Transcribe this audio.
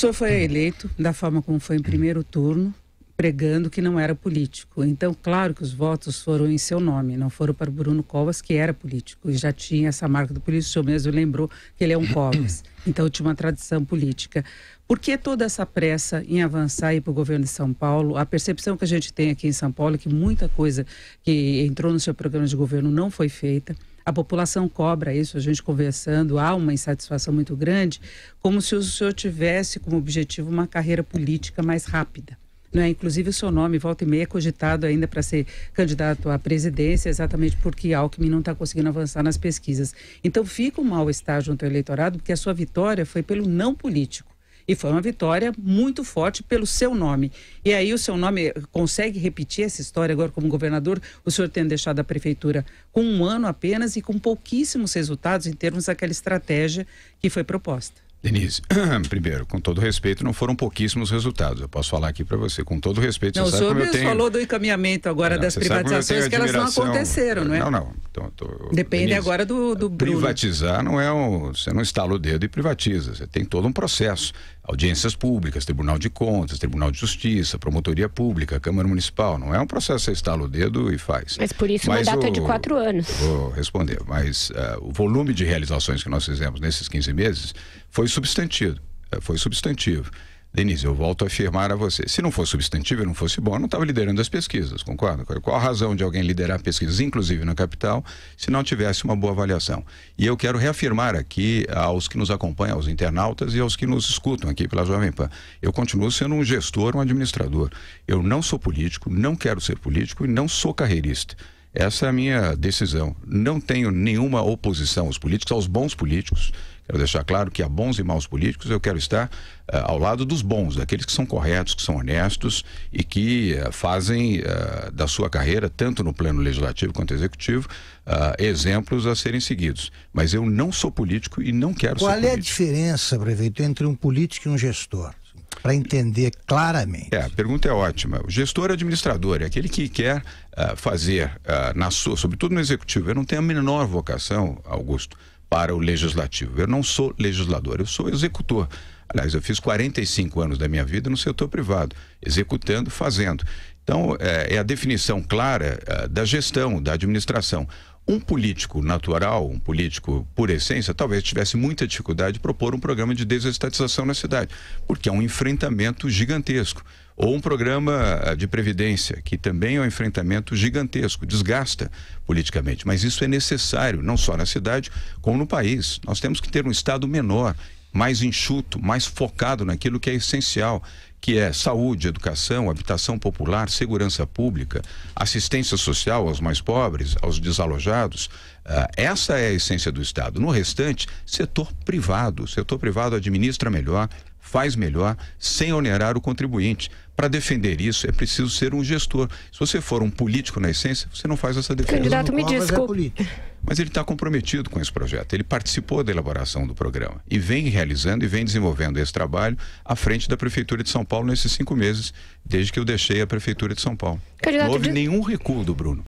senhor foi eleito da forma como foi em primeiro turno, pregando que não era político. Então, claro que os votos foram em seu nome, não foram para o Bruno Covas, que era político e já tinha essa marca do político. O senhor mesmo lembrou que ele é um Covas, então tinha uma tradição política. Por que toda essa pressa em avançar e ir para o governo de São Paulo? A percepção que a gente tem aqui em São Paulo é que muita coisa que entrou no seu programa de governo não foi feita. A população cobra isso, a gente conversando, há uma insatisfação muito grande, como se o senhor tivesse como objetivo uma carreira política mais rápida. é, Inclusive, o seu nome, volta e meia, é cogitado ainda para ser candidato à presidência, exatamente porque Alckmin não está conseguindo avançar nas pesquisas. Então, fica um mal-estar junto ao eleitorado, porque a sua vitória foi pelo não político. E foi uma vitória muito forte pelo seu nome. E aí o seu nome eh, consegue repetir essa história agora como governador, o senhor tendo deixado a prefeitura com um ano apenas e com pouquíssimos resultados em termos daquela estratégia que foi proposta. Denise, primeiro, com todo respeito, não foram pouquíssimos resultados. Eu posso falar aqui para você, com todo respeito. Não, você sabe o senhor tenho... falou do encaminhamento agora ah, não, das privatizações que elas não aconteceram, não é? Não, não. Então, tô, Depende Denise, agora do, do Privatizar Bruno. não é um. Você não estala o dedo e privatiza. Você tem todo um processo. Audiências públicas, Tribunal de Contas, Tribunal de Justiça, Promotoria Pública, Câmara Municipal. Não é um processo você estala o dedo e faz. Mas por isso mas data o, de quatro anos. Vou responder. Mas uh, o volume de realizações que nós fizemos nesses 15 meses foi substantivo. Eh, foi substantivo. Denise, eu volto a afirmar a você. Se não fosse substantivo e não fosse bom, eu não estava liderando as pesquisas, concorda? Qual a razão de alguém liderar pesquisas, inclusive na capital, se não tivesse uma boa avaliação? E eu quero reafirmar aqui aos que nos acompanham, aos internautas e aos que nos escutam aqui pela Jovem Pan. Eu continuo sendo um gestor, um administrador. Eu não sou político, não quero ser político e não sou carreirista. Essa é a minha decisão. Não tenho nenhuma oposição aos políticos, aos bons políticos Quero deixar claro que há bons e maus políticos, eu quero estar uh, ao lado dos bons, daqueles que são corretos, que são honestos e que uh, fazem uh, da sua carreira, tanto no plano legislativo quanto executivo, exemplos a serem seguidos. Mas eu não sou político e não quero Qual ser. Qual é político. a diferença, prefeito, entre um político e um gestor? para entender claramente. É, a pergunta é ótima. O gestor administrador é aquele que quer uh, fazer, uh, na sua, sobretudo no executivo. Eu não tenho a menor vocação, Augusto, para o legislativo. Eu não sou legislador, eu sou executor. Aliás, eu fiz 45 anos da minha vida no setor privado, executando, fazendo. Então, é, é a definição clara é, da gestão, da administração. Um político natural, um político por essência, talvez tivesse muita dificuldade de propor um programa de desestatização na cidade, porque é um enfrentamento gigantesco. Ou um programa eh, de previdência, que também é um enfrentamento gigantesco, desgasta politicamente. Mas isso é necessário, não só na cidade, como no país. Nós temos que ter um Estado menor, mais enxuto, mais focado naquilo que é essencial, que é saúde, educação, habitação popular, segurança pública, assistência social aos mais pobres, aos desalojados. Eh, essa é a essência do Estado. No restante, setor privado. O setor privado administra melhor, faz melhor, sem onerar o contribuinte. Para defender isso, é preciso ser um gestor. Se você for um político na essência, você não faz essa defesa. Candidato, me é desculpe. Mas ele está comprometido com esse projeto. Ele participou da elaboração do programa e vem realizando e vem desenvolvendo esse trabalho à frente da Prefeitura de São Paulo nesses cinco meses, desde que eu deixei a Prefeitura de São Paulo. Candidato, não houve nenhum recuo do Bruno.